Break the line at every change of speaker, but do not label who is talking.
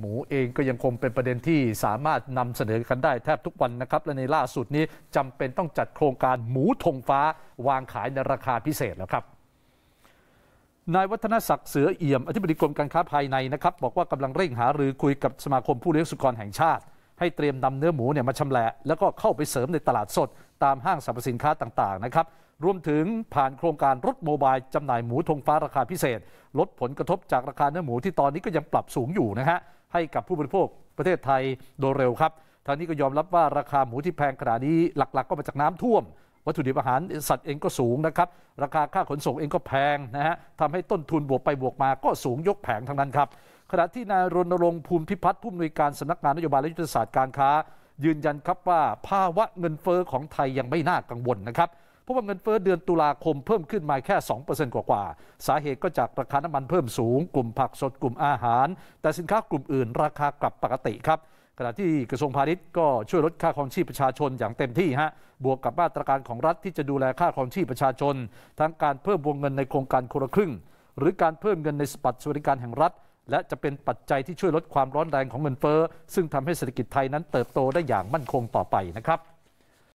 หมูเองก็ยังคงเป็นประเด็นที่สามารถนำเสนอกันได้แทบทุกวันนะครับ และในล่าสุดนี้จำเป็นต้องจัดโครงการหมูธงฟ้าวางขายในราคาพิเศษแล้วครับนายวัฒนศักดิ์เสือเอี่ยมอธิบดีกรมการค้าภายในนะครับ บอกว่ากำลังเร่งหาหรือคุยกับสมาคมผู้เลี้ยงสุกรแห่งชาติ ให้เตรียมนำเนื้อหมูเนี่ยมาชำแหละแล้วก็เข้าไปเสริมในตลาดสดตามห้างสรรพสินค้าต่างๆนะครับรวมถึงผ่านโครงการรถโมบายจำหน่ายหมูธงฟ้าราคาพิเศษ ลดผลกระทบจากราคาเนื้อหมูที่ตอนนี้ก็ยังปรับสูงอยู่นะฮะให้กับผู้บริโภคประเทศไทยโดยเร็วครับ ทางนี้ก็ยอมรับว่าราคาหมูที่แพงขนาดนี้หลักๆ ก็มาจากน้ำท่วม วัตถุดิบอาหารสัตว์เองก็สูงนะครับราคาค่าขนส่งเองก็แพงนะฮะทำให้ต้นทุนบวกไปบวกมาก็สูงยกแผงทั้งนั้นครับขณะที่นายรณรงค์ภูมิพิพัฒน์ผู้อำนวยการสำนักงานนโยบายและยุทธศาสตร์การค้ายืนยันครับว่าภาวะเงินเฟอ้อของไทยยังไม่น่ากังวลนะครับเพราะว่าเงินเฟ้อเดือนตุลาคมเพิ่มขึ้นมาแค่ 2%กว่าๆ สาเหตุก็จากราคาน้ำมันเพิ่มสูง กลุ่มผักสดกลุ่มอาหาร แต่สินค้ากลุ่มอื่นราคากลับปกติครับ ขณะที่กระทรวงพาณิชย์ก็ช่วยลดค่าครองชีพประชาชนอย่างเต็มที่ฮะ บวกกับมาตรการของรัฐที่จะดูแลค่าครองชีพประชาชน ทั้งการเพิ่มวงเงินในโครงการคนละครึ่ง หรือการเพิ่มเงินในสปัตสวัสดิการแห่งรัฐ และจะเป็นปัจจัยที่ช่วยลดความร้อนแรงของเงินเฟ้อซึ่งทำให้เศรษฐกิจไทยนั้นเติบโตได้อย่างมั่นคงต่อไปนะครับ